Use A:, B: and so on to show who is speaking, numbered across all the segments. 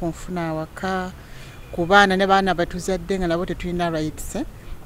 A: kunfuna awaka ku baana ne baana betuzadde nga nabo tetulina rights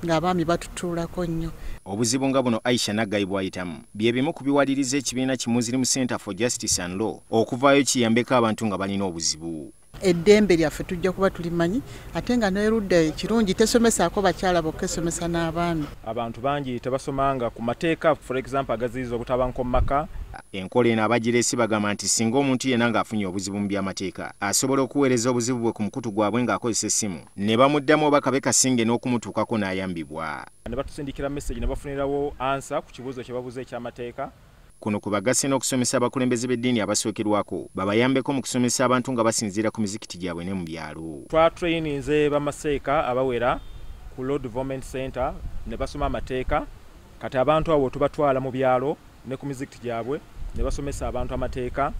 A: ngaabaami batutuulako nnyo
B: obuzibu nga buno aisha naggayi bwayitamu bye bimu ku biwaliriza ekibiina kimuzirimu center for justice and law okuvaayo kiyambeko abantu nga balina obuzibu
A: eddembe lyaffe tujja kuba tulimanyi ate nga nerudda kirungi tesomesaako bakyala bokka esomesa n'abaami
C: abantu bangi tebasomanga ku mateeka for example agaziyiza
B: obutabanko mu maka enkola eno abagiresi bagamba nti singa omuntu yenna ng'afunye obuzibu mu by'amateeka asobola okuweereza obuzibu bwe ku mukutu gwabwe ng'akozesa essimu ne bamuddamu oba kabe kasinge n'okumutuukako n'ayambibwa
C: ne batusindikira mesagi ne bafunirawo ansa ku kibuuzo kye babuuza eky'amateeka
B: kuno kubagase n'okusomesa abakulembeze b'eddiini abasookerwako babayambeko mu kusomesa abantu nga basinziira ku mizikiti gyabwe ne mu byalo
C: twatrayininze bamaseeka abawera ku lord development center ne basoma amateeka kati abantu abo tubatwala mu byalo ne ku mizikiti gyabwe ne basomesa abantu amateeka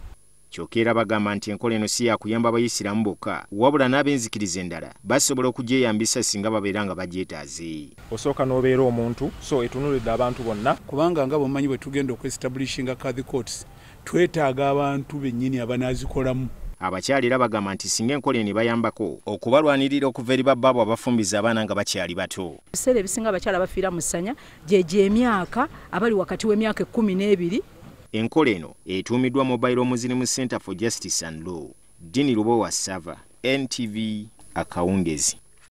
B: kyokka era bagamba nti enkola eno si yakuyamba abayisiramu bokka wabula n'ab'enzikiriza endala basobola okugyeyambisa singa babeera nga bagyetaaze
C: osooka n'obeera omuntu so etunuulidde abantu bonna kubanga nga bomanyi bwe tugenda
B: okwestablishinga cathy courts twetaaga abantu bennyini abanaazikolamu abakyala era bagamba nti singa enkola eno ebayambako okubalwanirira okuva eri babbaabwe abafumbiza abaana nga bakyali bato
C: ebiseera ebisinga abakyala bafira mu ssanya gyegyo emyaka abali wakati w'emyaka ekkumi n'ebiri
B: enkola eno etuumiddwa mobile omuzirimu center for justice and law dini lubowa sava ntv akawungezi